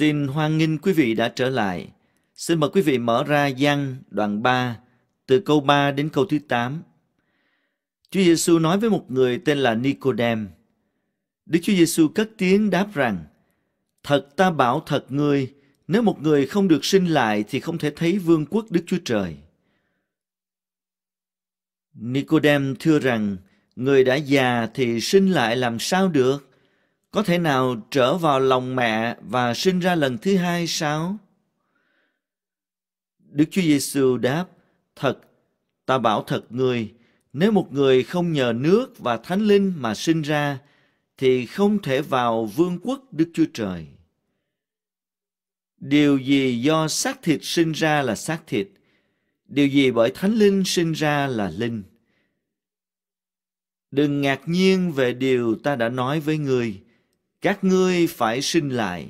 Xin hoan nghênh quý vị đã trở lại. Xin mời quý vị mở ra gian đoạn 3, từ câu 3 đến câu thứ 8. Chúa Giêsu nói với một người tên là Nicodem. Đức Chúa Giêsu cất tiếng đáp rằng: Thật ta bảo thật ngươi, nếu một người không được sinh lại thì không thể thấy vương quốc Đức Chúa Trời. Nicodem thưa rằng, người đã già thì sinh lại làm sao được? có thể nào trở vào lòng mẹ và sinh ra lần thứ hai sao? Đức Chúa Giêsu đáp, thật, ta bảo thật người, nếu một người không nhờ nước và thánh linh mà sinh ra, thì không thể vào vương quốc Đức Chúa Trời. Điều gì do xác thịt sinh ra là xác thịt, điều gì bởi thánh linh sinh ra là linh. Đừng ngạc nhiên về điều ta đã nói với người, các ngươi phải sinh lại.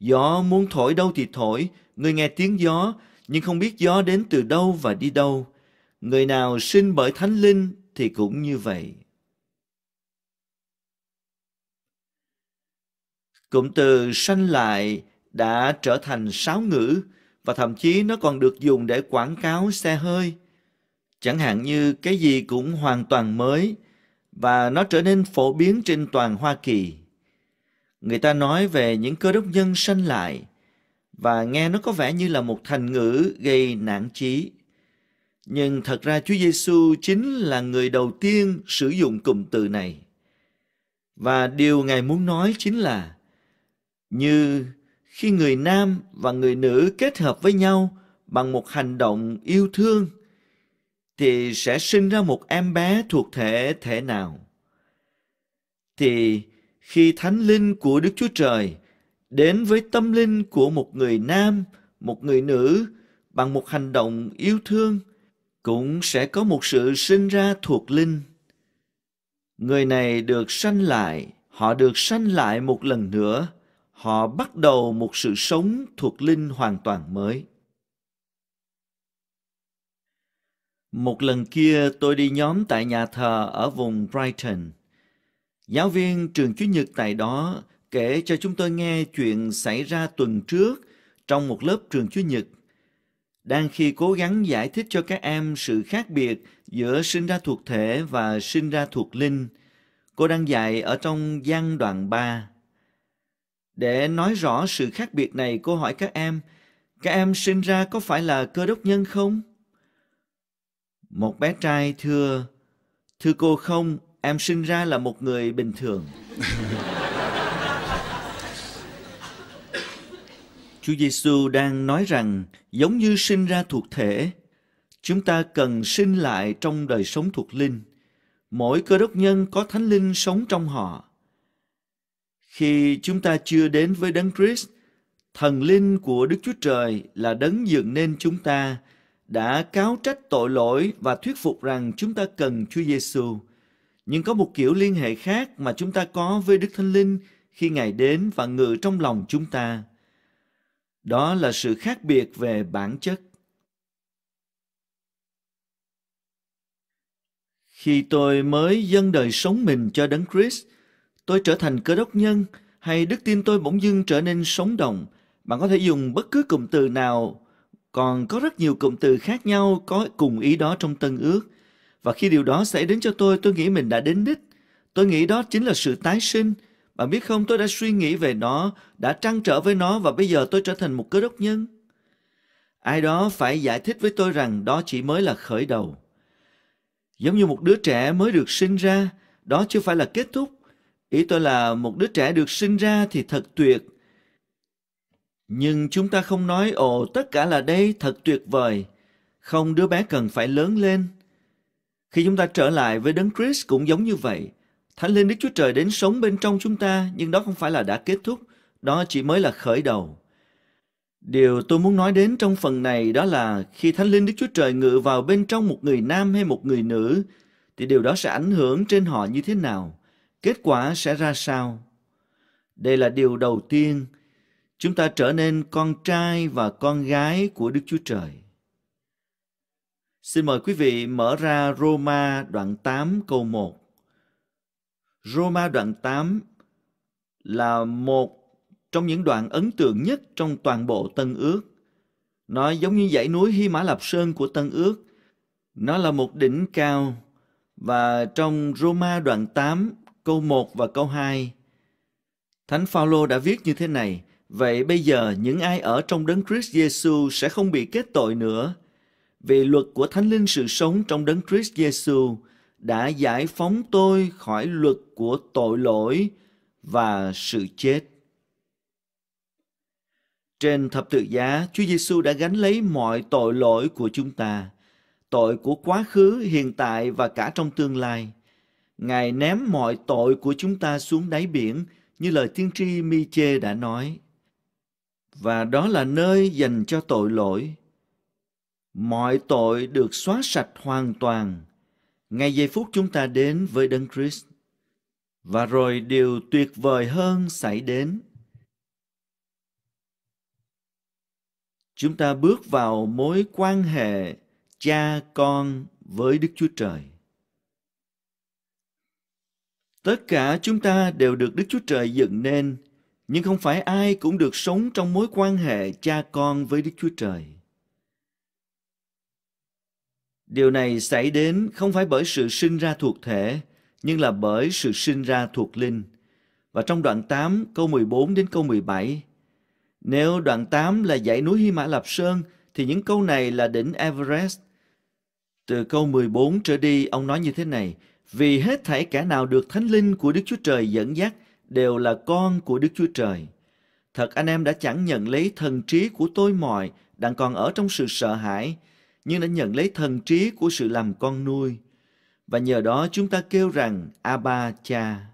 Gió muốn thổi đâu thì thổi, người nghe tiếng gió, nhưng không biết gió đến từ đâu và đi đâu. Người nào sinh bởi thánh linh thì cũng như vậy. Cụm từ sanh lại đã trở thành sáo ngữ và thậm chí nó còn được dùng để quảng cáo xe hơi. Chẳng hạn như cái gì cũng hoàn toàn mới và nó trở nên phổ biến trên toàn Hoa Kỳ người ta nói về những cơ đốc nhân sanh lại và nghe nó có vẻ như là một thành ngữ gây nản chí. Nhưng thật ra Chúa Giêsu chính là người đầu tiên sử dụng cụm từ này. Và điều Ngài muốn nói chính là như khi người nam và người nữ kết hợp với nhau bằng một hành động yêu thương thì sẽ sinh ra một em bé thuộc thể thể nào thì khi thánh linh của Đức Chúa Trời đến với tâm linh của một người nam, một người nữ bằng một hành động yêu thương cũng sẽ có một sự sinh ra thuộc linh. Người này được sanh lại, họ được sanh lại một lần nữa, họ bắt đầu một sự sống thuộc linh hoàn toàn mới. Một lần kia tôi đi nhóm tại nhà thờ ở vùng Brighton – Giáo viên trường Chúa nhật tại đó kể cho chúng tôi nghe chuyện xảy ra tuần trước trong một lớp trường Chúa nhật. Đang khi cố gắng giải thích cho các em sự khác biệt giữa sinh ra thuộc thể và sinh ra thuộc linh, cô đang dạy ở trong gian đoạn 3. Để nói rõ sự khác biệt này, cô hỏi các em, các em sinh ra có phải là cơ đốc nhân không? Một bé trai thưa, thưa cô không, Em sinh ra là một người bình thường. Chúa Giêsu đang nói rằng giống như sinh ra thuộc thể, chúng ta cần sinh lại trong đời sống thuộc linh. Mỗi cơ đốc nhân có thánh linh sống trong họ. Khi chúng ta chưa đến với Đấng Christ, thần linh của Đức Chúa Trời là đấng dựng nên chúng ta đã cáo trách tội lỗi và thuyết phục rằng chúng ta cần Chúa Giêsu. Nhưng có một kiểu liên hệ khác mà chúng ta có với Đức Thánh Linh khi Ngài đến và ngự trong lòng chúng ta. Đó là sự khác biệt về bản chất. Khi tôi mới dâng đời sống mình cho Đấng Christ, tôi trở thành cơ đốc nhân hay đức tin tôi bỗng dưng trở nên sống động. Bạn có thể dùng bất cứ cụm từ nào, còn có rất nhiều cụm từ khác nhau có cùng ý đó trong Tân Ước – và khi điều đó xảy đến cho tôi, tôi nghĩ mình đã đến đích. Tôi nghĩ đó chính là sự tái sinh. Bạn biết không, tôi đã suy nghĩ về nó, đã trăn trở với nó và bây giờ tôi trở thành một cơ đốc nhân. Ai đó phải giải thích với tôi rằng đó chỉ mới là khởi đầu. Giống như một đứa trẻ mới được sinh ra, đó chưa phải là kết thúc. Ý tôi là một đứa trẻ được sinh ra thì thật tuyệt. Nhưng chúng ta không nói, ồ, tất cả là đây thật tuyệt vời. Không, đứa bé cần phải lớn lên, khi chúng ta trở lại với Đấng Christ cũng giống như vậy. Thánh Linh Đức Chúa Trời đến sống bên trong chúng ta, nhưng đó không phải là đã kết thúc, đó chỉ mới là khởi đầu. Điều tôi muốn nói đến trong phần này đó là khi Thánh Linh Đức Chúa Trời ngự vào bên trong một người nam hay một người nữ, thì điều đó sẽ ảnh hưởng trên họ như thế nào, kết quả sẽ ra sao. Đây là điều đầu tiên, chúng ta trở nên con trai và con gái của Đức Chúa Trời. Xin mời quý vị mở ra Roma đoạn 8 câu 1. Roma đoạn 8 là một trong những đoạn ấn tượng nhất trong toàn bộ Tân Ước. Nó giống như dãy núi Hy Mã Lạp Sơn của Tân Ước. Nó là một đỉnh cao và trong Roma đoạn 8 câu 1 và câu 2 Thánh Phaolô đã viết như thế này: Vậy bây giờ những ai ở trong đấng Christ Giêsu sẽ không bị kết tội nữa, về luật của Thánh Linh sự sống trong Đấng Christ Giêsu đã giải phóng tôi khỏi luật của tội lỗi và sự chết. Trên thập tự giá, Chúa Giêsu đã gánh lấy mọi tội lỗi của chúng ta, tội của quá khứ, hiện tại và cả trong tương lai. Ngài ném mọi tội của chúng ta xuống đáy biển như lời tiên tri Mi Chê đã nói. Và đó là nơi dành cho tội lỗi mọi tội được xóa sạch hoàn toàn ngay giây phút chúng ta đến với Đấng Christ. Và rồi điều tuyệt vời hơn xảy đến. Chúng ta bước vào mối quan hệ cha con với Đức Chúa Trời. Tất cả chúng ta đều được Đức Chúa Trời dựng nên, nhưng không phải ai cũng được sống trong mối quan hệ cha con với Đức Chúa Trời Điều này xảy đến không phải bởi sự sinh ra thuộc thể, nhưng là bởi sự sinh ra thuộc linh. Và trong đoạn 8 câu 14 đến câu 17, nếu đoạn 8 là dãy núi Hy Mã Lạp Sơn, thì những câu này là đỉnh Everest. Từ câu 14 trở đi, ông nói như thế này, vì hết thảy cả nào được thánh linh của Đức Chúa Trời dẫn dắt đều là con của Đức Chúa Trời. Thật anh em đã chẳng nhận lấy thần trí của tôi mọi, đang còn ở trong sự sợ hãi, nhưng đã nhận lấy thần trí của sự làm con nuôi. Và nhờ đó chúng ta kêu rằng Abba Cha.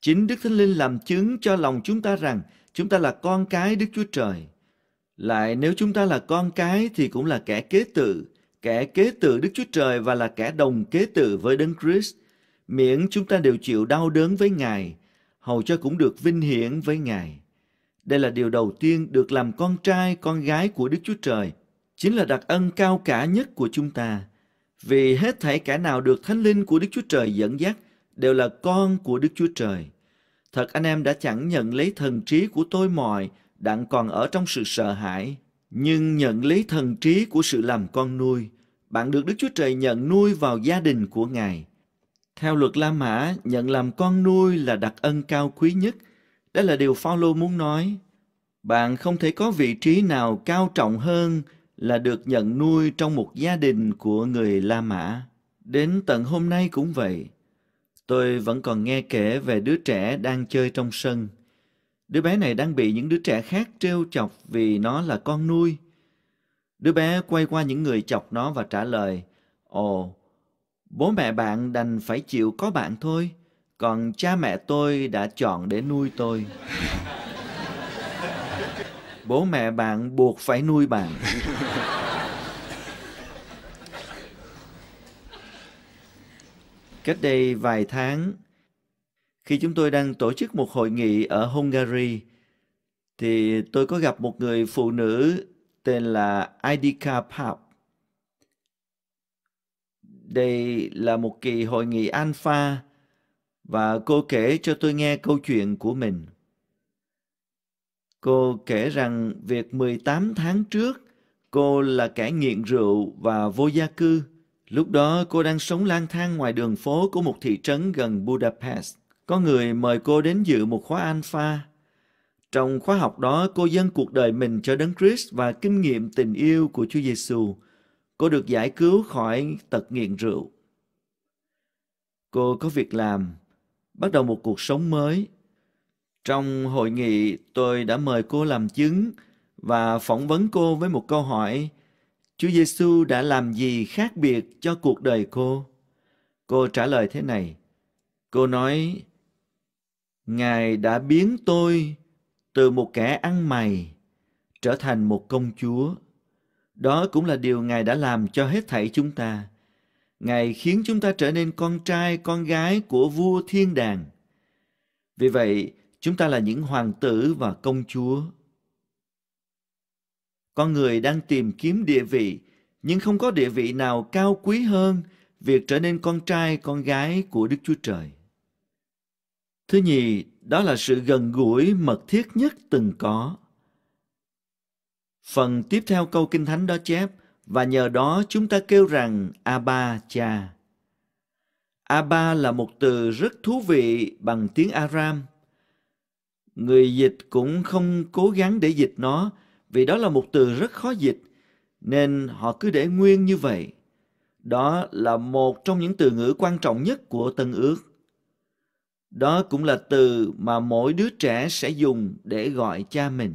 Chính Đức Thánh Linh làm chứng cho lòng chúng ta rằng chúng ta là con cái Đức Chúa Trời. Lại nếu chúng ta là con cái thì cũng là kẻ kế tự, kẻ kế tự Đức Chúa Trời và là kẻ đồng kế tự với Đấng Christ, miễn chúng ta đều chịu đau đớn với Ngài, hầu cho cũng được vinh hiển với Ngài. Đây là điều đầu tiên được làm con trai, con gái của Đức Chúa Trời chính là đặc ân cao cả nhất của chúng ta. Vì hết thảy cả nào được Thánh Linh của Đức Chúa Trời dẫn dắt đều là con của Đức Chúa Trời. Thật anh em đã chẳng nhận lấy thần trí của tôi mòi đặng còn ở trong sự sợ hãi, nhưng nhận lấy thần trí của sự làm con nuôi. Bạn được Đức Chúa Trời nhận nuôi vào gia đình của Ngài. Theo luật La Mã, nhận làm con nuôi là đặc ân cao quý nhất. Đó là điều Phaolô muốn nói. Bạn không thể có vị trí nào cao trọng hơn là được nhận nuôi trong một gia đình của người La Mã. Đến tận hôm nay cũng vậy. Tôi vẫn còn nghe kể về đứa trẻ đang chơi trong sân. Đứa bé này đang bị những đứa trẻ khác trêu chọc vì nó là con nuôi. Đứa bé quay qua những người chọc nó và trả lời, Ồ, bố mẹ bạn đành phải chịu có bạn thôi, còn cha mẹ tôi đã chọn để nuôi tôi bố mẹ bạn buộc phải nuôi bạn cách đây vài tháng khi chúng tôi đang tổ chức một hội nghị ở hungary thì tôi có gặp một người phụ nữ tên là idika pap đây là một kỳ hội nghị alpha và cô kể cho tôi nghe câu chuyện của mình Cô kể rằng việc 18 tháng trước, cô là kẻ nghiện rượu và vô gia cư. Lúc đó cô đang sống lang thang ngoài đường phố của một thị trấn gần Budapest. Có người mời cô đến dự một khóa alpha. Trong khóa học đó, cô dâng cuộc đời mình cho Đấng Christ và kinh nghiệm tình yêu của Chúa Giêsu. Cô được giải cứu khỏi tật nghiện rượu. Cô có việc làm, bắt đầu một cuộc sống mới trong hội nghị, tôi đã mời cô làm chứng và phỏng vấn cô với một câu hỏi: Chúa Giêsu đã làm gì khác biệt cho cuộc đời cô? Cô trả lời thế này. Cô nói: Ngài đã biến tôi từ một kẻ ăn mày trở thành một công chúa. Đó cũng là điều Ngài đã làm cho hết thảy chúng ta. Ngài khiến chúng ta trở nên con trai, con gái của vua thiên đàng. Vì vậy, Chúng ta là những hoàng tử và công chúa. Con người đang tìm kiếm địa vị, nhưng không có địa vị nào cao quý hơn việc trở nên con trai, con gái của Đức Chúa Trời. Thứ nhì, đó là sự gần gũi mật thiết nhất từng có. Phần tiếp theo câu Kinh Thánh đó chép, và nhờ đó chúng ta kêu rằng Abba cha. Abba là một từ rất thú vị bằng tiếng Aram – người dịch cũng không cố gắng để dịch nó vì đó là một từ rất khó dịch nên họ cứ để nguyên như vậy đó là một trong những từ ngữ quan trọng nhất của tân ước đó cũng là từ mà mỗi đứa trẻ sẽ dùng để gọi cha mình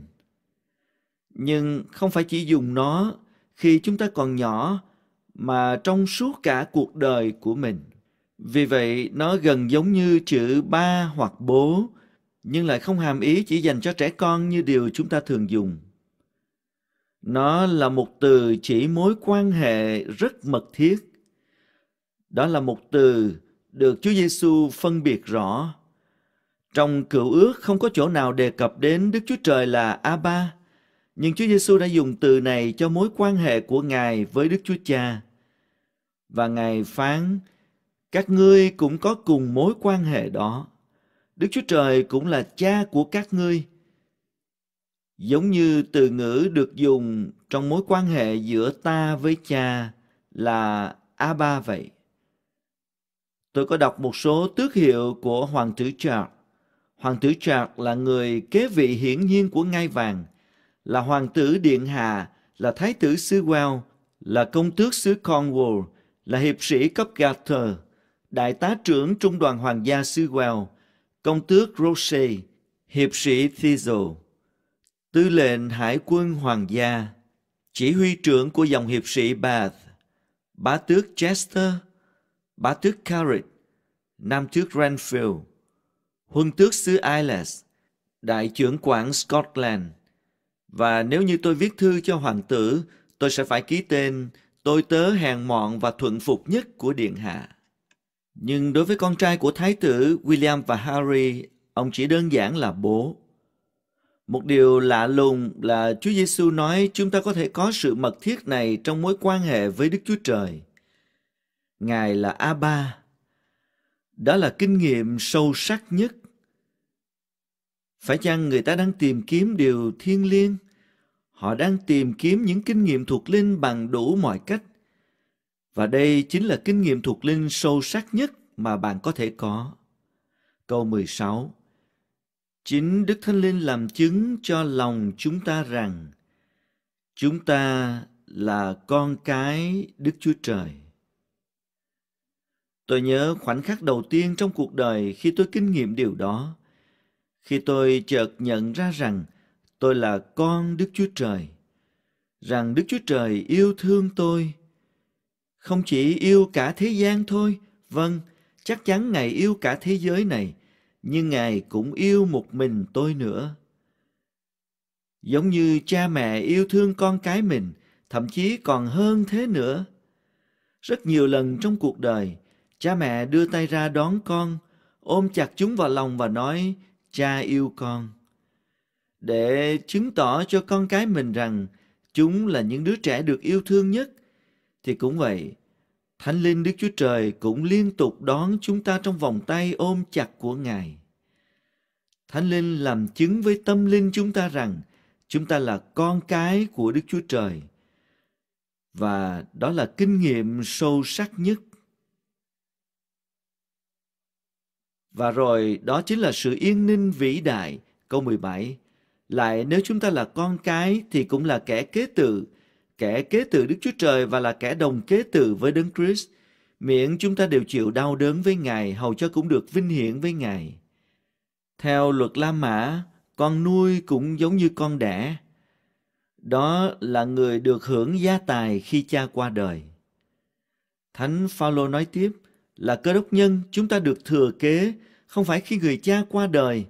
nhưng không phải chỉ dùng nó khi chúng ta còn nhỏ mà trong suốt cả cuộc đời của mình vì vậy nó gần giống như chữ ba hoặc bố nhưng lại không hàm ý chỉ dành cho trẻ con như điều chúng ta thường dùng. Nó là một từ chỉ mối quan hệ rất mật thiết. Đó là một từ được Chúa Giêsu phân biệt rõ. Trong cựu ước không có chỗ nào đề cập đến Đức Chúa Trời là Abba, nhưng Chúa Giêsu đã dùng từ này cho mối quan hệ của Ngài với Đức Chúa Cha. Và Ngài phán, các ngươi cũng có cùng mối quan hệ đó. Đức Chúa Trời cũng là cha của các ngươi. Giống như từ ngữ được dùng trong mối quan hệ giữa ta với cha là Abba vậy. Tôi có đọc một số tước hiệu của Hoàng tử Charles. Hoàng tử Charles là người kế vị hiển nhiên của ngai vàng, là hoàng tử Điện Hà, là thái tử xứ well là công tước xứ Cornwall, là hiệp sĩ cấp Garter, đại tá trưởng trung đoàn hoàng gia xứ well công tước Roche, hiệp sĩ Thistle, tư lệnh hải quân hoàng gia, chỉ huy trưởng của dòng hiệp sĩ Bath, bá tước Chester, bá tước Carrick, nam tước Renfield, huân tước xứ Isles, đại trưởng quản Scotland. Và nếu như tôi viết thư cho hoàng tử, tôi sẽ phải ký tên tôi tớ hèn mọn và thuận phục nhất của Điện Hạ. Nhưng đối với con trai của Thái tử William và Harry, ông chỉ đơn giản là bố. Một điều lạ lùng là Chúa Giêsu nói chúng ta có thể có sự mật thiết này trong mối quan hệ với Đức Chúa Trời. Ngài là Abba. Đó là kinh nghiệm sâu sắc nhất. Phải chăng người ta đang tìm kiếm điều thiêng liêng? Họ đang tìm kiếm những kinh nghiệm thuộc linh bằng đủ mọi cách và đây chính là kinh nghiệm thuộc linh sâu sắc nhất mà bạn có thể có. Câu 16 Chính Đức Thánh Linh làm chứng cho lòng chúng ta rằng chúng ta là con cái Đức Chúa Trời. Tôi nhớ khoảnh khắc đầu tiên trong cuộc đời khi tôi kinh nghiệm điều đó, khi tôi chợt nhận ra rằng tôi là con Đức Chúa Trời, rằng Đức Chúa Trời yêu thương tôi không chỉ yêu cả thế gian thôi, vâng, chắc chắn Ngài yêu cả thế giới này, nhưng Ngài cũng yêu một mình tôi nữa. Giống như cha mẹ yêu thương con cái mình, thậm chí còn hơn thế nữa. Rất nhiều lần trong cuộc đời, cha mẹ đưa tay ra đón con, ôm chặt chúng vào lòng và nói, cha yêu con. Để chứng tỏ cho con cái mình rằng, chúng là những đứa trẻ được yêu thương nhất, thì cũng vậy. Thánh Linh Đức Chúa Trời cũng liên tục đón chúng ta trong vòng tay ôm chặt của Ngài. Thánh Linh làm chứng với tâm linh chúng ta rằng chúng ta là con cái của Đức Chúa Trời. Và đó là kinh nghiệm sâu sắc nhất. Và rồi đó chính là sự yên ninh vĩ đại. Câu 17 Lại nếu chúng ta là con cái thì cũng là kẻ kế tự kẻ kế tự Đức Chúa Trời và là kẻ đồng kế tự với Đấng Christ, miễn chúng ta đều chịu đau đớn với Ngài hầu cho cũng được vinh hiển với Ngài. Theo luật La Mã, con nuôi cũng giống như con đẻ. Đó là người được hưởng gia tài khi cha qua đời. Thánh Phaolô nói tiếp là cơ đốc nhân chúng ta được thừa kế không phải khi người cha qua đời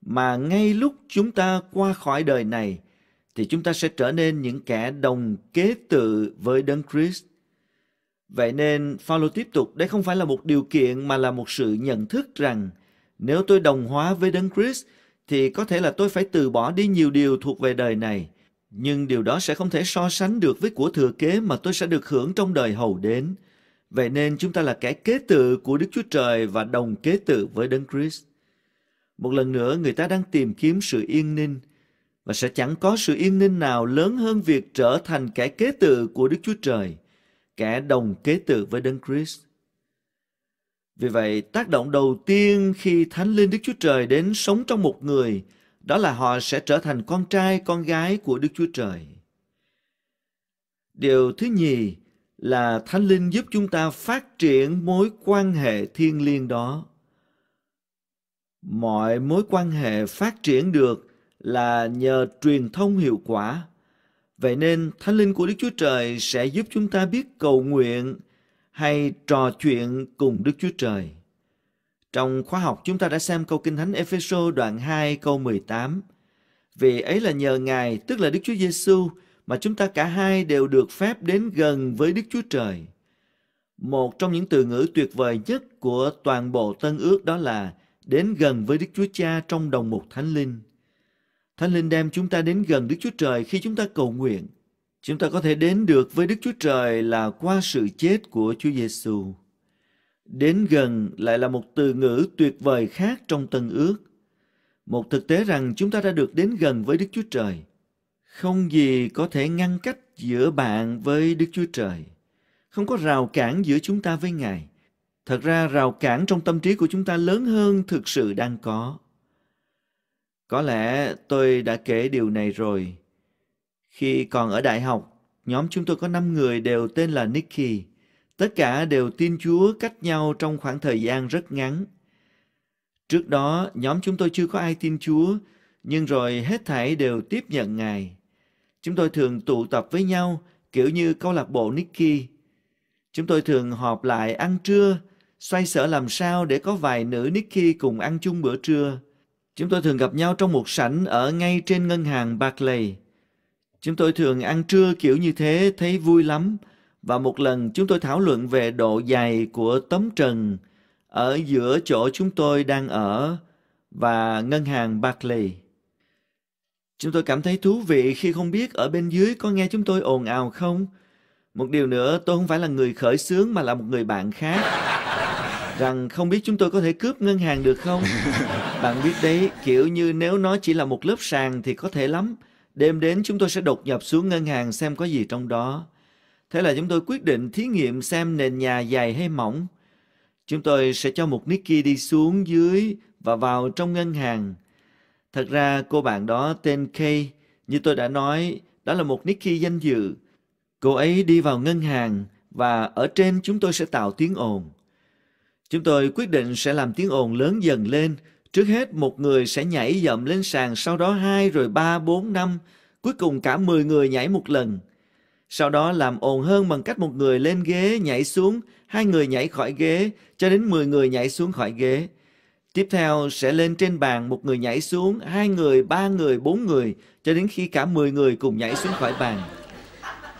mà ngay lúc chúng ta qua khỏi đời này – thì chúng ta sẽ trở nên những kẻ đồng kế tự với Đấng Christ. Vậy nên, Phaolô tiếp tục, đây không phải là một điều kiện mà là một sự nhận thức rằng nếu tôi đồng hóa với Đấng Christ thì có thể là tôi phải từ bỏ đi nhiều điều thuộc về đời này, nhưng điều đó sẽ không thể so sánh được với của thừa kế mà tôi sẽ được hưởng trong đời hầu đến. Vậy nên chúng ta là kẻ kế tự của Đức Chúa Trời và đồng kế tự với Đấng Christ. Một lần nữa, người ta đang tìm kiếm sự yên ninh, và sẽ chẳng có sự yên ninh nào lớn hơn việc trở thành kẻ kế tự của Đức Chúa Trời, kẻ đồng kế tự với Đấng Christ. Vì vậy, tác động đầu tiên khi Thánh Linh Đức Chúa Trời đến sống trong một người, đó là họ sẽ trở thành con trai, con gái của Đức Chúa Trời. Điều thứ nhì là Thánh Linh giúp chúng ta phát triển mối quan hệ thiêng liêng đó. Mọi mối quan hệ phát triển được là nhờ truyền thông hiệu quả. Vậy nên, Thánh Linh của Đức Chúa Trời sẽ giúp chúng ta biết cầu nguyện hay trò chuyện cùng Đức Chúa Trời. Trong khóa học chúng ta đã xem câu Kinh Thánh Epheso đoạn 2 câu 18. Vì ấy là nhờ Ngài, tức là Đức Chúa Giêsu mà chúng ta cả hai đều được phép đến gần với Đức Chúa Trời. Một trong những từ ngữ tuyệt vời nhất của toàn bộ Tân Ước đó là đến gần với Đức Chúa Cha trong đồng một Thánh Linh. Thánh Linh đem chúng ta đến gần Đức Chúa Trời khi chúng ta cầu nguyện. Chúng ta có thể đến được với Đức Chúa Trời là qua sự chết của Chúa Giêsu. Đến gần lại là một từ ngữ tuyệt vời khác trong Tân Ước. Một thực tế rằng chúng ta đã được đến gần với Đức Chúa Trời. Không gì có thể ngăn cách giữa bạn với Đức Chúa Trời. Không có rào cản giữa chúng ta với Ngài. Thật ra rào cản trong tâm trí của chúng ta lớn hơn thực sự đang có. Có lẽ tôi đã kể điều này rồi. Khi còn ở đại học, nhóm chúng tôi có năm người đều tên là Nicky. Tất cả đều tin Chúa cách nhau trong khoảng thời gian rất ngắn. Trước đó, nhóm chúng tôi chưa có ai tin Chúa, nhưng rồi hết thảy đều tiếp nhận Ngài. Chúng tôi thường tụ tập với nhau, kiểu như câu lạc bộ Nicky. Chúng tôi thường họp lại ăn trưa, xoay sở làm sao để có vài nữ Nicky cùng ăn chung bữa trưa. Chúng tôi thường gặp nhau trong một sảnh ở ngay trên ngân hàng Barclay. Chúng tôi thường ăn trưa kiểu như thế thấy vui lắm và một lần chúng tôi thảo luận về độ dày của tấm trần ở giữa chỗ chúng tôi đang ở và ngân hàng Barclay. Chúng tôi cảm thấy thú vị khi không biết ở bên dưới có nghe chúng tôi ồn ào không. Một điều nữa, tôi không phải là người khởi xướng mà là một người bạn khác rằng không biết chúng tôi có thể cướp ngân hàng được không? Bạn biết đấy, kiểu như nếu nó chỉ là một lớp sàn thì có thể lắm. Đêm đến chúng tôi sẽ đột nhập xuống ngân hàng xem có gì trong đó. Thế là chúng tôi quyết định thí nghiệm xem nền nhà dày hay mỏng. Chúng tôi sẽ cho một Nicky đi xuống dưới và vào trong ngân hàng. Thật ra cô bạn đó tên Kay, như tôi đã nói, đó là một Nicky danh dự. Cô ấy đi vào ngân hàng và ở trên chúng tôi sẽ tạo tiếng ồn. Chúng tôi quyết định sẽ làm tiếng ồn lớn dần lên. Trước hết một người sẽ nhảy dậm lên sàn, sau đó hai, rồi ba, bốn, năm. Cuối cùng cả mười người nhảy một lần. Sau đó làm ồn hơn bằng cách một người lên ghế nhảy xuống, hai người nhảy khỏi ghế, cho đến mười người nhảy xuống khỏi ghế. Tiếp theo sẽ lên trên bàn một người nhảy xuống, hai người, ba người, bốn người, cho đến khi cả mười người cùng nhảy xuống khỏi bàn.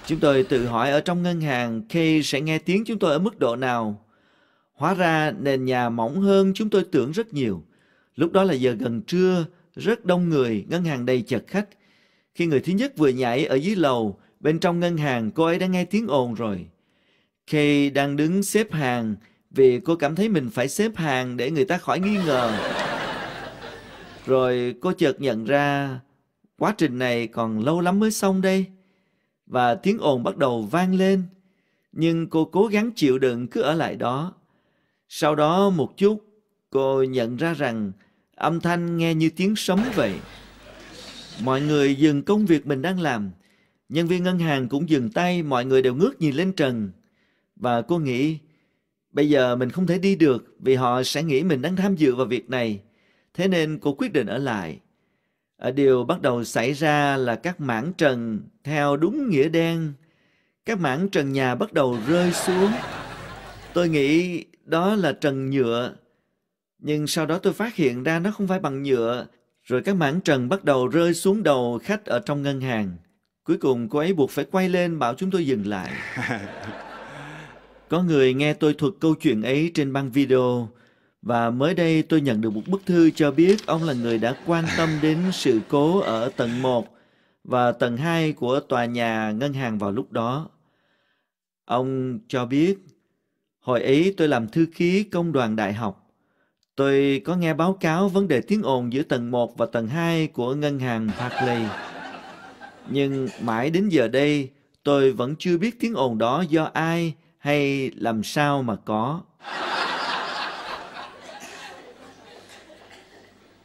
Chúng tôi tự hỏi ở trong ngân hàng, Kay sẽ nghe tiếng chúng tôi ở mức độ nào? Hóa ra nền nhà mỏng hơn chúng tôi tưởng rất nhiều. Lúc đó là giờ gần trưa, rất đông người, ngân hàng đầy chật khách. Khi người thứ nhất vừa nhảy ở dưới lầu, bên trong ngân hàng cô ấy đã nghe tiếng ồn rồi. Kay đang đứng xếp hàng vì cô cảm thấy mình phải xếp hàng để người ta khỏi nghi ngờ. Rồi cô chợt nhận ra quá trình này còn lâu lắm mới xong đây. Và tiếng ồn bắt đầu vang lên. Nhưng cô cố gắng chịu đựng cứ ở lại đó. Sau đó một chút, cô nhận ra rằng âm thanh nghe như tiếng sấm vậy. Mọi người dừng công việc mình đang làm. Nhân viên ngân hàng cũng dừng tay, mọi người đều ngước nhìn lên trần. Và cô nghĩ, bây giờ mình không thể đi được vì họ sẽ nghĩ mình đang tham dự vào việc này. Thế nên cô quyết định ở lại. Ở điều bắt đầu xảy ra là các mảng trần theo đúng nghĩa đen. Các mảng trần nhà bắt đầu rơi xuống. Tôi nghĩ đó là trần nhựa. Nhưng sau đó tôi phát hiện ra nó không phải bằng nhựa, rồi các mảng trần bắt đầu rơi xuống đầu khách ở trong ngân hàng. Cuối cùng cô ấy buộc phải quay lên bảo chúng tôi dừng lại. Có người nghe tôi thuật câu chuyện ấy trên băng video và mới đây tôi nhận được một bức thư cho biết ông là người đã quan tâm đến sự cố ở tầng 1 và tầng 2 của tòa nhà ngân hàng vào lúc đó. Ông cho biết Hồi ấy tôi làm thư ký công đoàn đại học. Tôi có nghe báo cáo vấn đề tiếng ồn giữa tầng 1 và tầng 2 của ngân hàng Barclays. Nhưng mãi đến giờ đây, tôi vẫn chưa biết tiếng ồn đó do ai hay làm sao mà có.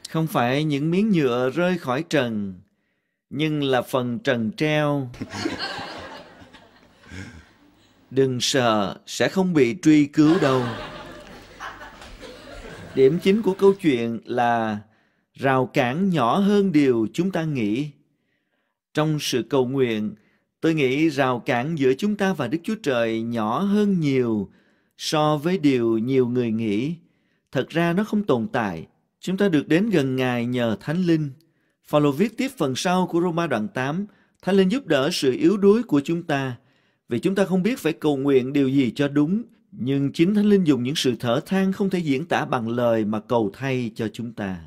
Không phải những miếng nhựa rơi khỏi trần, nhưng là phần trần treo. Đừng sợ, sẽ không bị truy cứu đâu. Điểm chính của câu chuyện là rào cản nhỏ hơn điều chúng ta nghĩ. Trong sự cầu nguyện, tôi nghĩ rào cản giữa chúng ta và Đức Chúa Trời nhỏ hơn nhiều so với điều nhiều người nghĩ. Thật ra nó không tồn tại. Chúng ta được đến gần Ngài nhờ Thánh Linh. Phaolô viết tiếp phần sau của Roma đoạn 8, Thánh Linh giúp đỡ sự yếu đuối của chúng ta vì chúng ta không biết phải cầu nguyện điều gì cho đúng, nhưng chính Thánh Linh dùng những sự thở than không thể diễn tả bằng lời mà cầu thay cho chúng ta.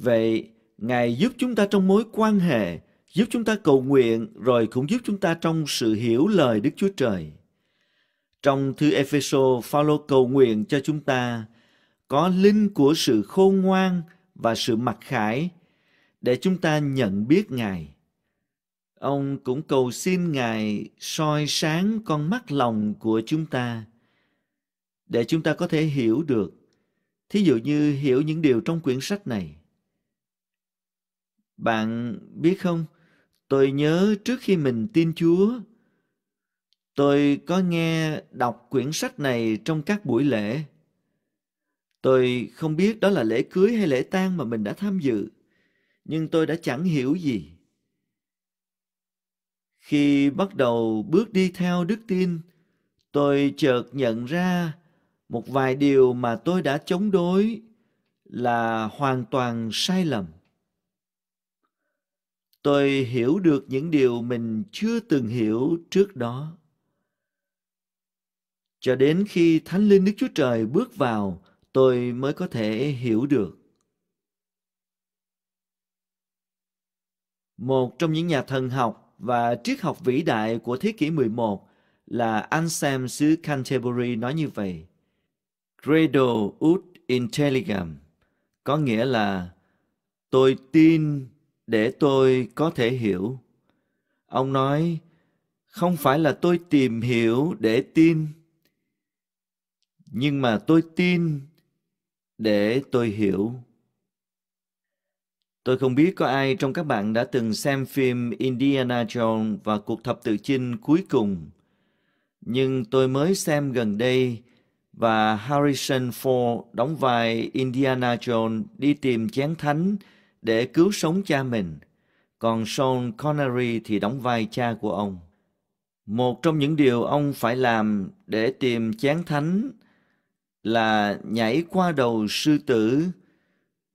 Vậy, Ngài giúp chúng ta trong mối quan hệ, giúp chúng ta cầu nguyện, rồi cũng giúp chúng ta trong sự hiểu lời Đức Chúa Trời. Trong thư Epheso, Phaolô cầu nguyện cho chúng ta có linh của sự khôn ngoan và sự mặc khải để chúng ta nhận biết Ngài. Ông cũng cầu xin Ngài soi sáng con mắt lòng của chúng ta để chúng ta có thể hiểu được. Thí dụ như hiểu những điều trong quyển sách này. Bạn biết không, tôi nhớ trước khi mình tin Chúa, tôi có nghe đọc quyển sách này trong các buổi lễ. Tôi không biết đó là lễ cưới hay lễ tang mà mình đã tham dự, nhưng tôi đã chẳng hiểu gì. Khi bắt đầu bước đi theo đức tin, tôi chợt nhận ra một vài điều mà tôi đã chống đối là hoàn toàn sai lầm. Tôi hiểu được những điều mình chưa từng hiểu trước đó. Cho đến khi Thánh Linh Đức Chúa Trời bước vào, tôi mới có thể hiểu được. Một trong những nhà thần học và triết học vĩ đại của thế kỷ 11 là Anselm xứ Canterbury nói như vậy. Credo ut intelligam có nghĩa là tôi tin để tôi có thể hiểu. Ông nói không phải là tôi tìm hiểu để tin nhưng mà tôi tin để tôi hiểu Tôi không biết có ai trong các bạn đã từng xem phim Indiana Jones và cuộc thập tự chinh cuối cùng. Nhưng tôi mới xem gần đây và Harrison Ford đóng vai Indiana Jones đi tìm chén thánh để cứu sống cha mình. Còn Sean Connery thì đóng vai cha của ông. Một trong những điều ông phải làm để tìm chén thánh là nhảy qua đầu sư tử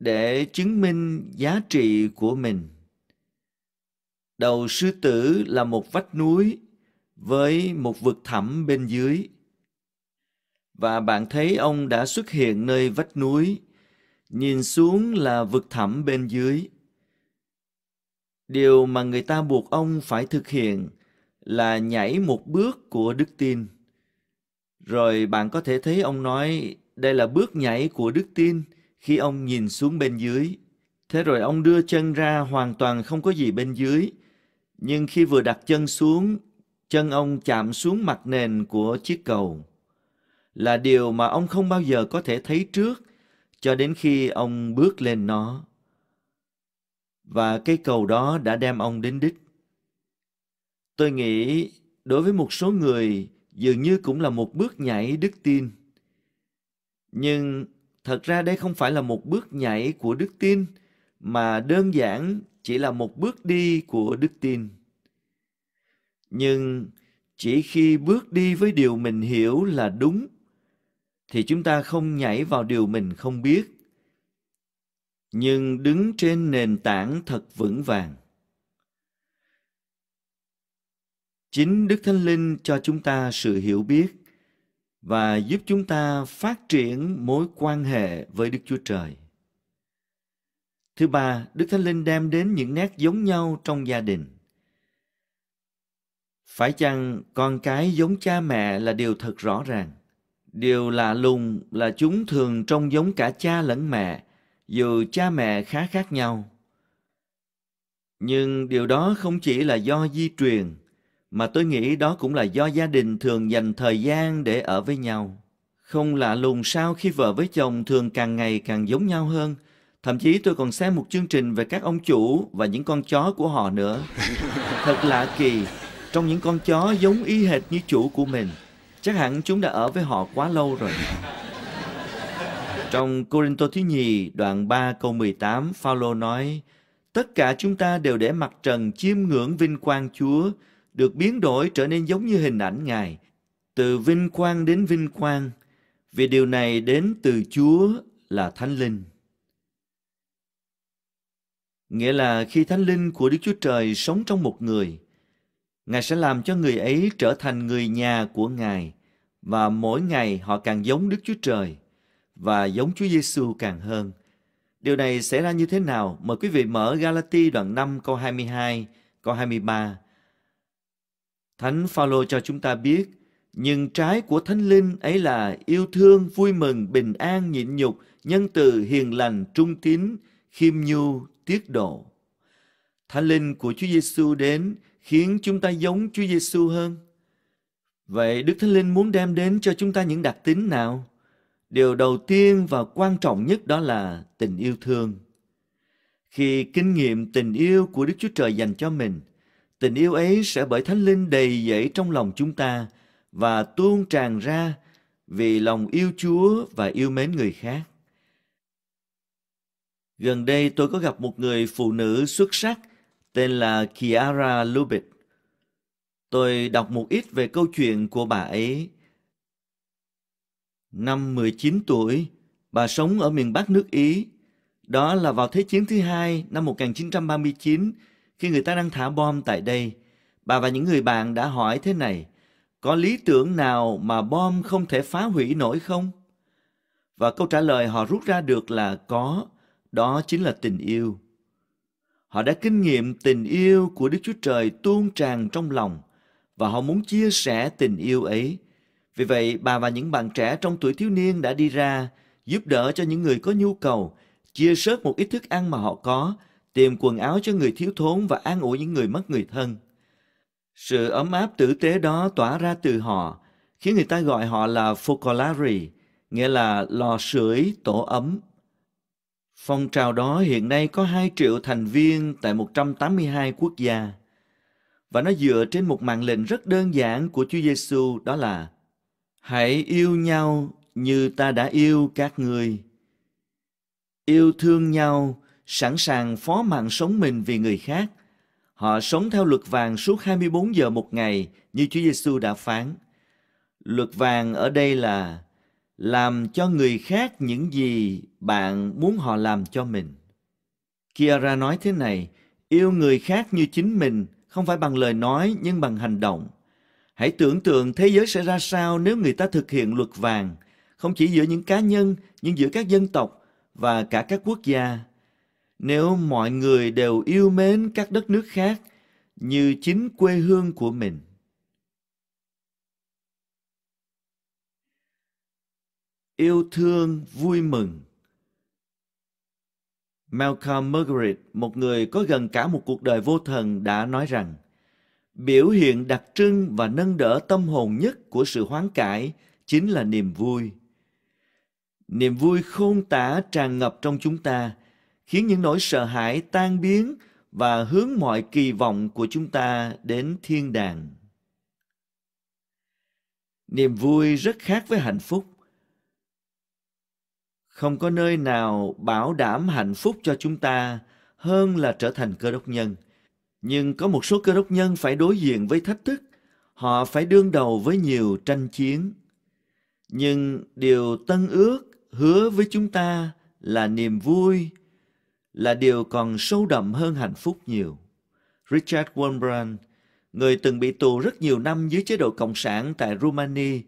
để chứng minh giá trị của mình. Đầu sư tử là một vách núi với một vực thẳm bên dưới. Và bạn thấy ông đã xuất hiện nơi vách núi, nhìn xuống là vực thẳm bên dưới. Điều mà người ta buộc ông phải thực hiện là nhảy một bước của đức tin. Rồi bạn có thể thấy ông nói đây là bước nhảy của đức tin – khi ông nhìn xuống bên dưới, thế rồi ông đưa chân ra hoàn toàn không có gì bên dưới. Nhưng khi vừa đặt chân xuống, chân ông chạm xuống mặt nền của chiếc cầu. Là điều mà ông không bao giờ có thể thấy trước cho đến khi ông bước lên nó. Và cây cầu đó đã đem ông đến đích. Tôi nghĩ đối với một số người dường như cũng là một bước nhảy đức tin. Nhưng thật ra đây không phải là một bước nhảy của đức tin mà đơn giản chỉ là một bước đi của đức tin nhưng chỉ khi bước đi với điều mình hiểu là đúng thì chúng ta không nhảy vào điều mình không biết nhưng đứng trên nền tảng thật vững vàng chính đức thánh linh cho chúng ta sự hiểu biết và giúp chúng ta phát triển mối quan hệ với Đức Chúa Trời. Thứ ba, Đức Thánh Linh đem đến những nét giống nhau trong gia đình. Phải chăng con cái giống cha mẹ là điều thật rõ ràng? Điều lạ lùng là chúng thường trông giống cả cha lẫn mẹ, dù cha mẹ khá khác nhau. Nhưng điều đó không chỉ là do di truyền, mà tôi nghĩ đó cũng là do gia đình thường dành thời gian để ở với nhau. Không lạ lùng sao khi vợ với chồng thường càng ngày càng giống nhau hơn. Thậm chí tôi còn xem một chương trình về các ông chủ và những con chó của họ nữa. Thật lạ kỳ, trong những con chó giống y hệt như chủ của mình. Chắc hẳn chúng đã ở với họ quá lâu rồi. Trong Corinto thứ nhì, đoạn 3 câu 18, Phaolô nói: Tất cả chúng ta đều để mặt trần chiêm ngưỡng vinh quang Chúa, được biến đổi trở nên giống như hình ảnh Ngài, từ vinh quang đến vinh quang, vì điều này đến từ Chúa là Thánh Linh. Nghĩa là khi Thánh Linh của Đức Chúa Trời sống trong một người, Ngài sẽ làm cho người ấy trở thành người nhà của Ngài và mỗi ngày họ càng giống Đức Chúa Trời và giống Chúa Giêsu càng hơn. Điều này xảy ra như thế nào? Mời quý vị mở Galati đoạn 5 câu 22, câu 23 Thánh Phaolô cho chúng ta biết, nhưng trái của Thánh Linh ấy là yêu thương, vui mừng, bình an, nhịn nhục, nhân từ, hiền lành, trung tín, khiêm nhu, tiết độ. Thánh Linh của Chúa Giêsu đến khiến chúng ta giống Chúa Giêsu hơn. Vậy Đức Thánh Linh muốn đem đến cho chúng ta những đặc tính nào? Điều đầu tiên và quan trọng nhất đó là tình yêu thương. Khi kinh nghiệm tình yêu của Đức Chúa Trời dành cho mình – Tình yêu ấy sẽ bởi Thánh Linh đầy dẫy trong lòng chúng ta và tuôn tràn ra vì lòng yêu Chúa và yêu mến người khác. Gần đây tôi có gặp một người phụ nữ xuất sắc tên là Kiara Lubit. Tôi đọc một ít về câu chuyện của bà ấy. Năm 19 tuổi, bà sống ở miền Bắc nước Ý. Đó là vào Thế chiến thứ hai năm 1939 khi người ta đang thả bom tại đây, bà và những người bạn đã hỏi thế này, có lý tưởng nào mà bom không thể phá hủy nổi không? Và câu trả lời họ rút ra được là có, đó chính là tình yêu. Họ đã kinh nghiệm tình yêu của Đức Chúa Trời tuôn tràn trong lòng và họ muốn chia sẻ tình yêu ấy. Vì vậy, bà và những bạn trẻ trong tuổi thiếu niên đã đi ra giúp đỡ cho những người có nhu cầu, chia sớt một ít thức ăn mà họ có tìm quần áo cho người thiếu thốn và an ủi những người mất người thân. Sự ấm áp tử tế đó tỏa ra từ họ, khiến người ta gọi họ là focolari, nghĩa là lò sưởi tổ ấm. Phong trào đó hiện nay có 2 triệu thành viên tại 182 quốc gia và nó dựa trên một mạng lệnh rất đơn giản của Chúa Giêsu đó là Hãy yêu nhau như ta đã yêu các người. Yêu thương nhau sẵn sàng phó mạng sống mình vì người khác. Họ sống theo luật vàng suốt 24 giờ một ngày như Chúa Giêsu đã phán. Luật vàng ở đây là làm cho người khác những gì bạn muốn họ làm cho mình. Kiara nói thế này, yêu người khác như chính mình không phải bằng lời nói nhưng bằng hành động. Hãy tưởng tượng thế giới sẽ ra sao nếu người ta thực hiện luật vàng, không chỉ giữa những cá nhân nhưng giữa các dân tộc và cả các quốc gia nếu mọi người đều yêu mến các đất nước khác như chính quê hương của mình yêu thương vui mừng Malcolm Margaret, một người có gần cả một cuộc đời vô thần, đã nói rằng biểu hiện đặc trưng và nâng đỡ tâm hồn nhất của sự hoán cải chính là niềm vui. Niềm vui khôn tả tràn ngập trong chúng ta khiến những nỗi sợ hãi tan biến và hướng mọi kỳ vọng của chúng ta đến thiên đàng. Niềm vui rất khác với hạnh phúc. Không có nơi nào bảo đảm hạnh phúc cho chúng ta hơn là trở thành cơ đốc nhân. Nhưng có một số cơ đốc nhân phải đối diện với thách thức, họ phải đương đầu với nhiều tranh chiến. Nhưng điều tân ước hứa với chúng ta là niềm vui là điều còn sâu đậm hơn hạnh phúc nhiều. Richard Wurmbrand, người từng bị tù rất nhiều năm dưới chế độ Cộng sản tại Romania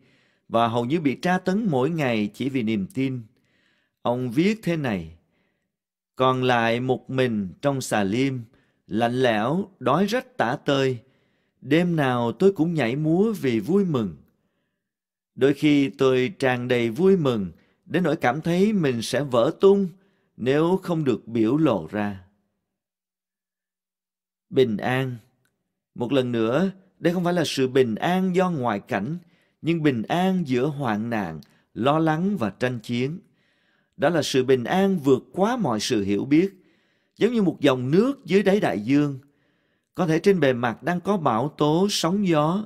và hầu như bị tra tấn mỗi ngày chỉ vì niềm tin. Ông viết thế này, Còn lại một mình trong xà liêm, lạnh lẽo, đói rách tả tơi, đêm nào tôi cũng nhảy múa vì vui mừng. Đôi khi tôi tràn đầy vui mừng, đến nỗi cảm thấy mình sẽ vỡ tung, nếu không được biểu lộ ra. Bình an Một lần nữa, đây không phải là sự bình an do ngoại cảnh, nhưng bình an giữa hoạn nạn, lo lắng và tranh chiến. Đó là sự bình an vượt quá mọi sự hiểu biết, giống như một dòng nước dưới đáy đại dương. Có thể trên bề mặt đang có bão tố, sóng gió,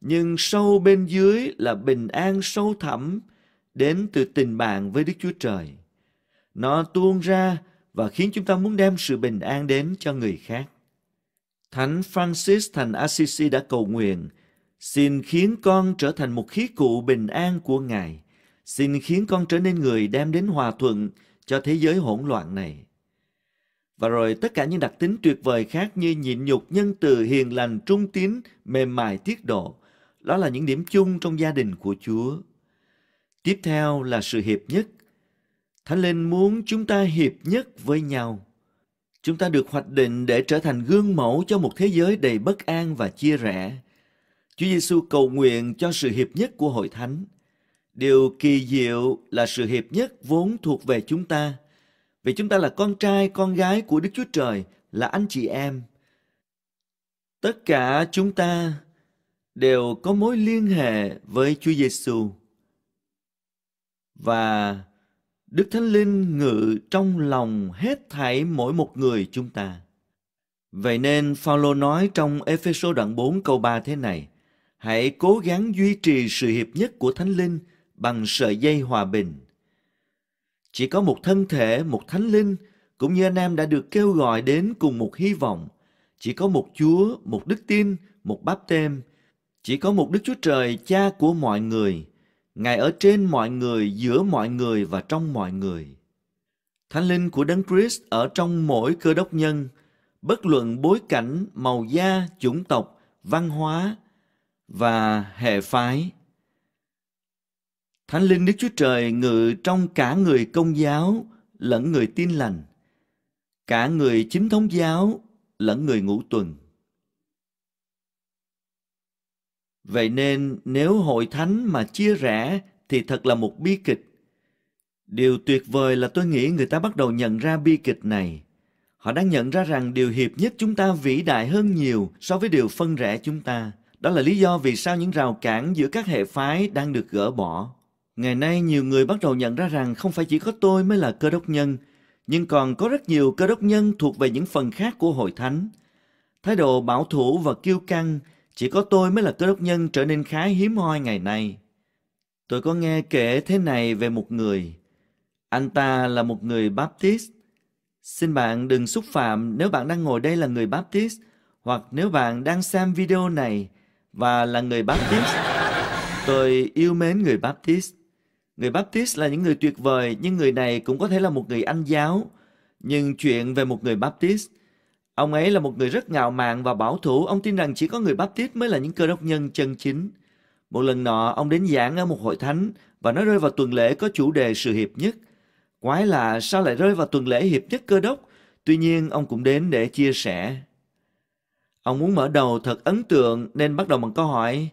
nhưng sâu bên dưới là bình an sâu thẳm đến từ tình bạn với Đức Chúa Trời. Nó tuôn ra và khiến chúng ta muốn đem sự bình an đến cho người khác. Thánh Francis thành Assisi đã cầu nguyện, xin khiến con trở thành một khí cụ bình an của Ngài, xin khiến con trở nên người đem đến hòa thuận cho thế giới hỗn loạn này. Và rồi tất cả những đặc tính tuyệt vời khác như nhịn nhục, nhân từ, hiền lành, trung tín, mềm mại, tiết độ, đó là những điểm chung trong gia đình của Chúa. Tiếp theo là sự hiệp nhất – Thánh Linh muốn chúng ta hiệp nhất với nhau. Chúng ta được hoạch định để trở thành gương mẫu cho một thế giới đầy bất an và chia rẽ. Chúa Giêsu cầu nguyện cho sự hiệp nhất của hội thánh. Điều kỳ diệu là sự hiệp nhất vốn thuộc về chúng ta. Vì chúng ta là con trai, con gái của Đức Chúa Trời, là anh chị em. Tất cả chúng ta đều có mối liên hệ với Chúa Giêsu. Và Đức Thánh Linh ngự trong lòng hết thảy mỗi một người chúng ta. Vậy nên Phaolô nói trong Ephesos đoạn 4 câu 3 thế này: Hãy cố gắng duy trì sự hiệp nhất của Thánh Linh bằng sợi dây hòa bình. Chỉ có một thân thể, một Thánh Linh cũng như anh em đã được kêu gọi đến cùng một hy vọng. Chỉ có một Chúa, một đức tin, một báp tem. Chỉ có một Đức Chúa Trời, Cha của mọi người – Ngài ở trên mọi người, giữa mọi người và trong mọi người. Thánh linh của Đấng Christ ở trong mỗi cơ đốc nhân, bất luận bối cảnh, màu da, chủng tộc, văn hóa và hệ phái. Thánh linh Đức Chúa Trời ngự trong cả người công giáo lẫn người tin lành, cả người chính thống giáo lẫn người ngũ tuần. Vậy nên nếu hội thánh mà chia rẽ thì thật là một bi kịch. Điều tuyệt vời là tôi nghĩ người ta bắt đầu nhận ra bi kịch này. Họ đang nhận ra rằng điều hiệp nhất chúng ta vĩ đại hơn nhiều so với điều phân rẽ chúng ta. Đó là lý do vì sao những rào cản giữa các hệ phái đang được gỡ bỏ. Ngày nay nhiều người bắt đầu nhận ra rằng không phải chỉ có tôi mới là cơ đốc nhân, nhưng còn có rất nhiều cơ đốc nhân thuộc về những phần khác của hội thánh. Thái độ bảo thủ và kiêu căng chỉ có tôi mới là cơ đốc nhân trở nên khá hiếm hoi ngày nay. Tôi có nghe kể thế này về một người. Anh ta là một người Baptist. Xin bạn đừng xúc phạm nếu bạn đang ngồi đây là người Baptist hoặc nếu bạn đang xem video này và là người Baptist. Tôi yêu mến người Baptist. Người Baptist là những người tuyệt vời, nhưng người này cũng có thể là một người Anh giáo. Nhưng chuyện về một người Baptist – Ông ấy là một người rất ngạo mạn và bảo thủ, ông tin rằng chỉ có người Baptist mới là những cơ đốc nhân chân chính. Một lần nọ, ông đến giảng ở một hội thánh và nó rơi vào tuần lễ có chủ đề sự hiệp nhất. Quái là sao lại rơi vào tuần lễ hiệp nhất cơ đốc, tuy nhiên ông cũng đến để chia sẻ. Ông muốn mở đầu thật ấn tượng nên bắt đầu bằng câu hỏi,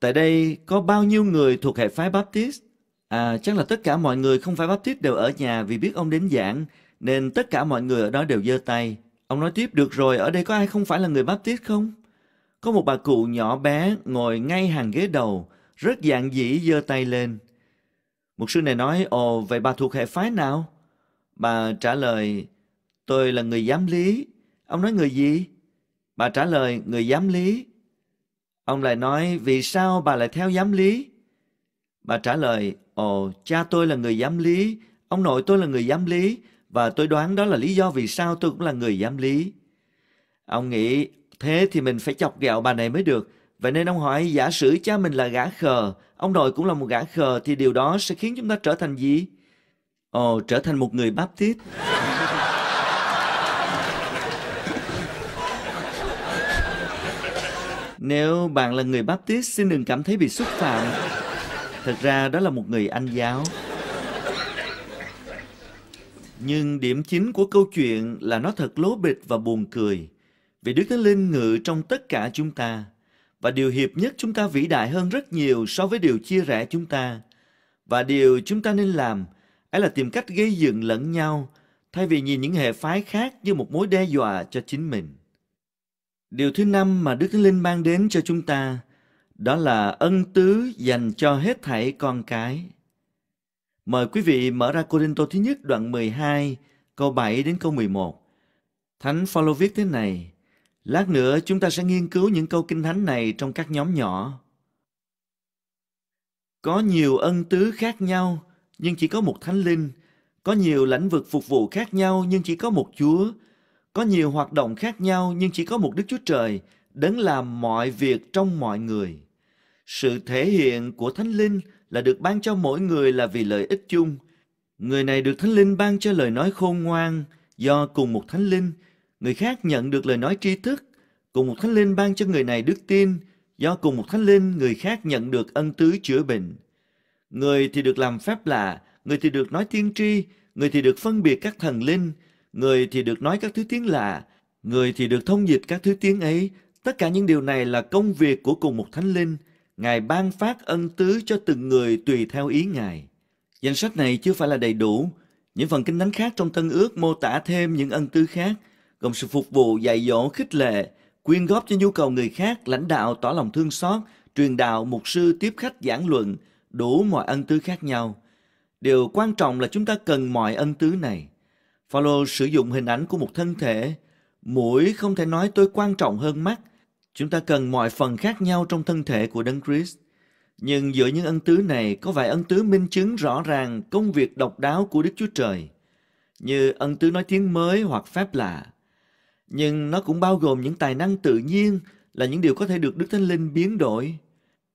tại đây có bao nhiêu người thuộc hệ phái Baptist? À, chắc là tất cả mọi người không phải Baptist đều ở nhà vì biết ông đến giảng, nên tất cả mọi người ở đó đều giơ tay. Ông nói tiếp được rồi, ở đây có ai không phải là người báp Baptist không? Có một bà cụ nhỏ bé ngồi ngay hàng ghế đầu, rất dạng dĩ giơ tay lên. Mục sư này nói, ồ, vậy bà thuộc hệ phái nào? Bà trả lời, tôi là người giám lý. Ông nói người gì? Bà trả lời, người giám lý. Ông lại nói, vì sao bà lại theo giám lý? Bà trả lời, ồ, cha tôi là người giám lý, ông nội tôi là người giám lý, và tôi đoán đó là lý do vì sao tôi cũng là người giám lý. Ông nghĩ thế thì mình phải chọc ghẹo bà này mới được. Vậy nên ông hỏi giả sử cha mình là gã khờ, ông nội cũng là một gã khờ thì điều đó sẽ khiến chúng ta trở thành gì? Ồ, trở thành một người báp tít. Nếu bạn là người Baptist xin đừng cảm thấy bị xúc phạm. Thật ra đó là một người Anh giáo. Nhưng điểm chính của câu chuyện là nó thật lố bịch và buồn cười, vì Đức Thánh Linh ngự trong tất cả chúng ta, và điều hiệp nhất chúng ta vĩ đại hơn rất nhiều so với điều chia rẽ chúng ta. Và điều chúng ta nên làm ấy là tìm cách gây dựng lẫn nhau, thay vì nhìn những hệ phái khác như một mối đe dọa cho chính mình. Điều thứ năm mà Đức Thánh Linh mang đến cho chúng ta đó là ân tứ dành cho hết thảy con cái. Mời quý vị mở ra Corinto thứ nhất đoạn 12, câu 7 đến câu 11. Thánh Phaolô viết thế này: Lát nữa chúng ta sẽ nghiên cứu những câu kinh thánh này trong các nhóm nhỏ. Có nhiều ân tứ khác nhau, nhưng chỉ có một thánh linh. Có nhiều lãnh vực phục vụ khác nhau, nhưng chỉ có một Chúa. Có nhiều hoạt động khác nhau, nhưng chỉ có một Đức Chúa Trời, đấng làm mọi việc trong mọi người. Sự thể hiện của thánh linh là được ban cho mỗi người là vì lợi ích chung. Người này được Thánh Linh ban cho lời nói khôn ngoan do cùng một Thánh Linh. Người khác nhận được lời nói tri thức, cùng một Thánh Linh ban cho người này đức tin do cùng một Thánh Linh người khác nhận được ân tứ chữa bệnh. Người thì được làm phép lạ, người thì được nói tiên tri, người thì được phân biệt các thần linh, người thì được nói các thứ tiếng lạ, người thì được thông dịch các thứ tiếng ấy. Tất cả những điều này là công việc của cùng một Thánh Linh – Ngài ban phát ân tứ cho từng người tùy theo ý Ngài. Danh sách này chưa phải là đầy đủ. Những phần kinh thánh khác trong Tân Ước mô tả thêm những ân tứ khác, gồm sự phục vụ, dạy dỗ, khích lệ, quyên góp cho nhu cầu người khác, lãnh đạo, tỏ lòng thương xót, truyền đạo, mục sư, tiếp khách, giảng luận, đủ mọi ân tứ khác nhau. Điều quan trọng là chúng ta cần mọi ân tứ này. Phaolô sử dụng hình ảnh của một thân thể. Mũi không thể nói tôi quan trọng hơn mắt, Chúng ta cần mọi phần khác nhau trong thân thể của Đấng Christ. Nhưng giữa những ân tứ này có vài ân tứ minh chứng rõ ràng công việc độc đáo của Đức Chúa Trời, như ân tứ nói tiếng mới hoặc phép lạ. Nhưng nó cũng bao gồm những tài năng tự nhiên là những điều có thể được Đức Thánh Linh biến đổi.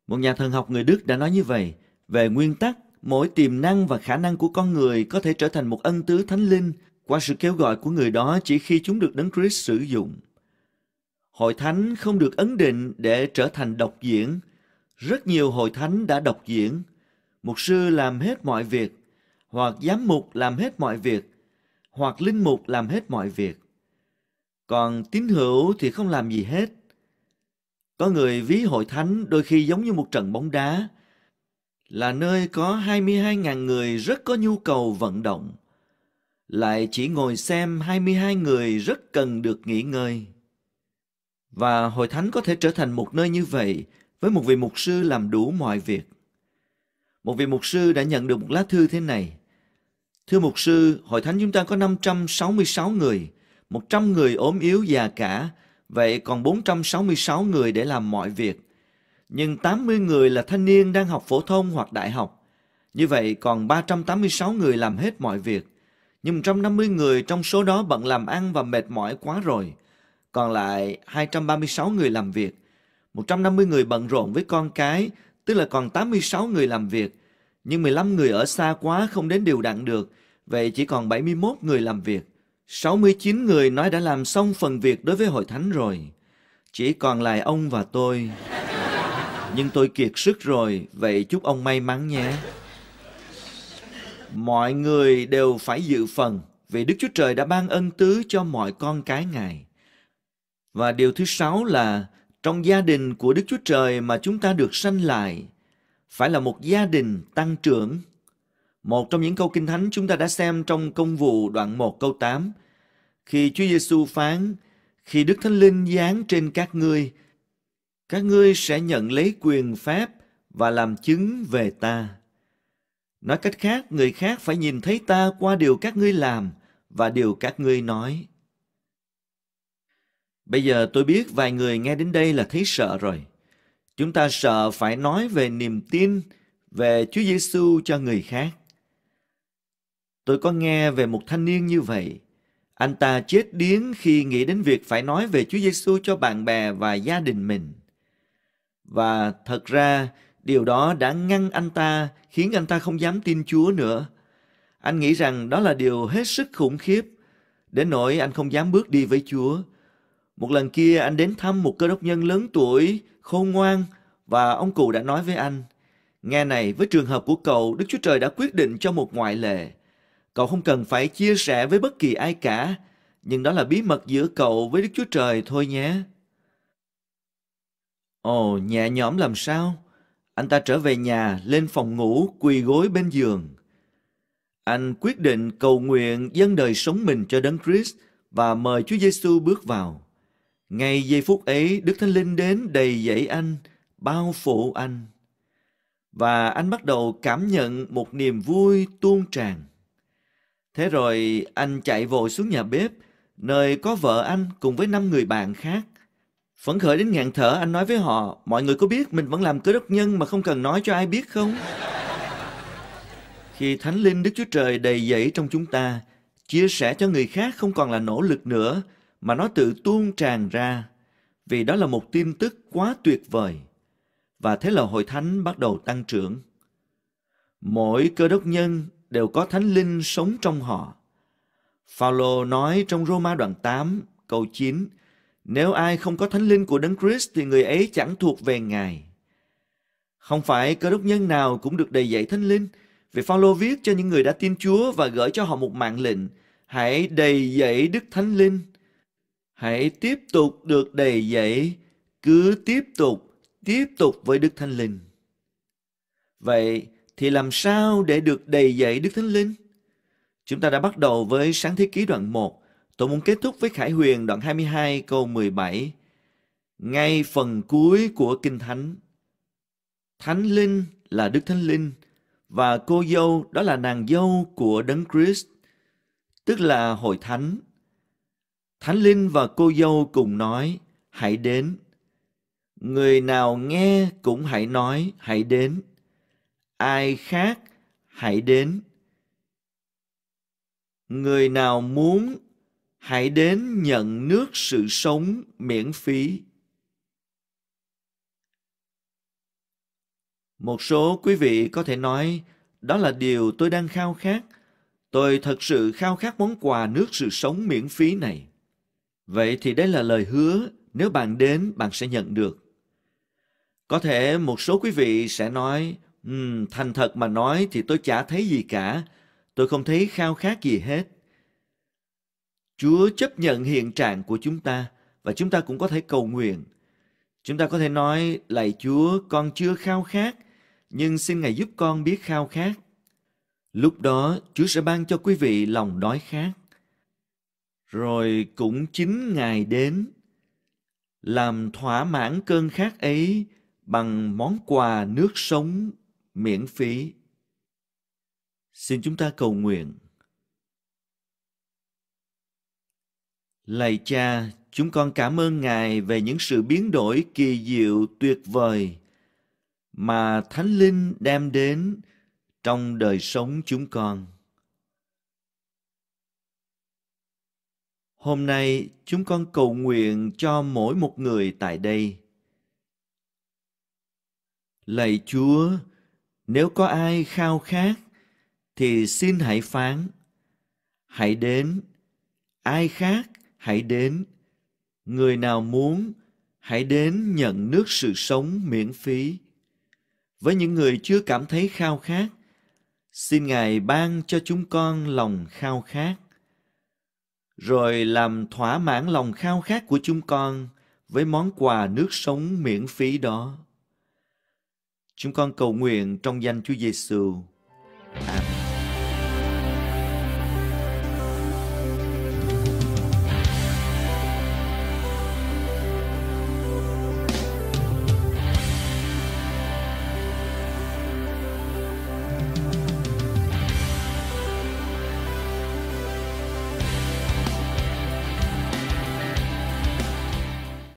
Một nhà thần học người Đức đã nói như vậy, về nguyên tắc, mỗi tiềm năng và khả năng của con người có thể trở thành một ân tứ thánh linh qua sự kêu gọi của người đó chỉ khi chúng được Đấng Christ sử dụng. Hội thánh không được ấn định để trở thành độc diễn. Rất nhiều hội thánh đã độc diễn. Mục sư làm hết mọi việc, hoặc giám mục làm hết mọi việc, hoặc linh mục làm hết mọi việc. Còn tín hữu thì không làm gì hết. Có người ví hội thánh đôi khi giống như một trận bóng đá, là nơi có 22.000 người rất có nhu cầu vận động, lại chỉ ngồi xem 22 người rất cần được nghỉ ngơi. Và hội thánh có thể trở thành một nơi như vậy với một vị mục sư làm đủ mọi việc. Một vị mục sư đã nhận được một lá thư thế này. Thưa mục sư, hội thánh chúng ta có 566 người, 100 người ốm yếu già cả, vậy còn 466 người để làm mọi việc. Nhưng 80 người là thanh niên đang học phổ thông hoặc đại học. Như vậy còn 386 người làm hết mọi việc. Nhưng 150 người trong số đó bận làm ăn và mệt mỏi quá rồi – còn lại 236 người làm việc, 150 người bận rộn với con cái, tức là còn 86 người làm việc, nhưng 15 người ở xa quá không đến điều đặn được, vậy chỉ còn 71 người làm việc. 69 người nói đã làm xong phần việc đối với hội thánh rồi. Chỉ còn lại ông và tôi. Nhưng tôi kiệt sức rồi, vậy chúc ông may mắn nhé. Mọi người đều phải dự phần, vì Đức Chúa Trời đã ban ân tứ cho mọi con cái Ngài. Và điều thứ sáu là trong gia đình của Đức Chúa Trời mà chúng ta được sanh lại phải là một gia đình tăng trưởng. Một trong những câu kinh thánh chúng ta đã xem trong công vụ đoạn 1 câu 8 khi Chúa Giêsu phán khi Đức Thánh Linh giáng trên các ngươi các ngươi sẽ nhận lấy quyền phép và làm chứng về ta. Nói cách khác, người khác phải nhìn thấy ta qua điều các ngươi làm và điều các ngươi nói. Bây giờ tôi biết vài người nghe đến đây là thấy sợ rồi. Chúng ta sợ phải nói về niềm tin về Chúa Giêsu cho người khác. Tôi có nghe về một thanh niên như vậy. Anh ta chết điếng khi nghĩ đến việc phải nói về Chúa Giêsu cho bạn bè và gia đình mình. Và thật ra, điều đó đã ngăn anh ta, khiến anh ta không dám tin Chúa nữa. Anh nghĩ rằng đó là điều hết sức khủng khiếp, đến nỗi anh không dám bước đi với Chúa một lần kia anh đến thăm một cơ đốc nhân lớn tuổi, khôn ngoan và ông cụ đã nói với anh, nghe này với trường hợp của cậu, Đức Chúa Trời đã quyết định cho một ngoại lệ. Cậu không cần phải chia sẻ với bất kỳ ai cả, nhưng đó là bí mật giữa cậu với Đức Chúa Trời thôi nhé. Ồ, nhẹ nhõm làm sao? Anh ta trở về nhà, lên phòng ngủ, quỳ gối bên giường. Anh quyết định cầu nguyện dâng đời sống mình cho Đấng Christ và mời Chúa Giêsu bước vào ngày giây phút ấy, Đức Thánh Linh đến đầy dẫy anh, bao phủ anh. Và anh bắt đầu cảm nhận một niềm vui tuôn tràn. Thế rồi anh chạy vội xuống nhà bếp, nơi có vợ anh cùng với năm người bạn khác. Phấn khởi đến ngạn thở, anh nói với họ, mọi người có biết mình vẫn làm cơ đốc nhân mà không cần nói cho ai biết không? Khi Thánh Linh Đức Chúa Trời đầy dẫy trong chúng ta, chia sẻ cho người khác không còn là nỗ lực nữa, mà nó tự tuôn tràn ra vì đó là một tin tức quá tuyệt vời. Và thế là hội thánh bắt đầu tăng trưởng. Mỗi cơ đốc nhân đều có thánh linh sống trong họ. Phaolô nói trong Roma đoạn 8 câu 9 nếu ai không có thánh linh của Đấng Christ thì người ấy chẳng thuộc về Ngài. Không phải cơ đốc nhân nào cũng được đầy dạy thánh linh, vì Phaolô viết cho những người đã tin Chúa và gửi cho họ một mạng lệnh, hãy đầy dạy Đức Thánh Linh. Hãy tiếp tục được đầy dậy, cứ tiếp tục, tiếp tục với Đức Thánh Linh. Vậy thì làm sao để được đầy dậy Đức Thánh Linh? Chúng ta đã bắt đầu với sáng thế ký đoạn 1. Tôi muốn kết thúc với Khải Huyền đoạn 22 câu 17. Ngay phần cuối của Kinh Thánh. Thánh Linh là Đức Thánh Linh và cô dâu đó là nàng dâu của Đấng Christ, tức là hội thánh Thánh Linh và cô dâu cùng nói, hãy đến. Người nào nghe cũng hãy nói, hãy đến. Ai khác, hãy đến. Người nào muốn, hãy đến nhận nước sự sống miễn phí. Một số quý vị có thể nói, đó là điều tôi đang khao khát. Tôi thật sự khao khát món quà nước sự sống miễn phí này. Vậy thì đây là lời hứa, nếu bạn đến bạn sẽ nhận được. Có thể một số quý vị sẽ nói, um, thành thật mà nói thì tôi chả thấy gì cả, tôi không thấy khao khát gì hết. Chúa chấp nhận hiện trạng của chúng ta và chúng ta cũng có thể cầu nguyện. Chúng ta có thể nói, lạy Chúa, con chưa khao khát, nhưng xin Ngài giúp con biết khao khát. Lúc đó, Chúa sẽ ban cho quý vị lòng đói khát rồi cũng chính Ngài đến, làm thỏa mãn cơn khát ấy bằng món quà nước sống miễn phí. Xin chúng ta cầu nguyện. Lạy Cha, chúng con cảm ơn Ngài về những sự biến đổi kỳ diệu tuyệt vời mà Thánh Linh đem đến trong đời sống chúng con. Hôm nay chúng con cầu nguyện cho mỗi một người tại đây. Lạy Chúa, nếu có ai khao khát thì xin hãy phán. Hãy đến, ai khác hãy đến. Người nào muốn hãy đến nhận nước sự sống miễn phí. Với những người chưa cảm thấy khao khát, xin Ngài ban cho chúng con lòng khao khát rồi làm thỏa mãn lòng khao khát của chúng con với món quà nước sống miễn phí đó. Chúng con cầu nguyện trong danh Chúa Giêsu. Amen.